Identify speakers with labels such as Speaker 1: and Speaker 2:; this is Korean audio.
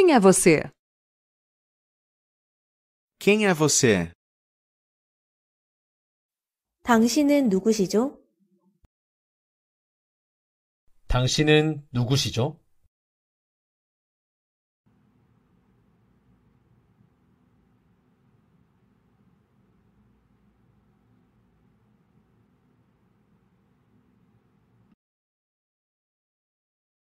Speaker 1: Quem é você? Quem é você? 당신은 누구시죠? 당신은 누구시죠?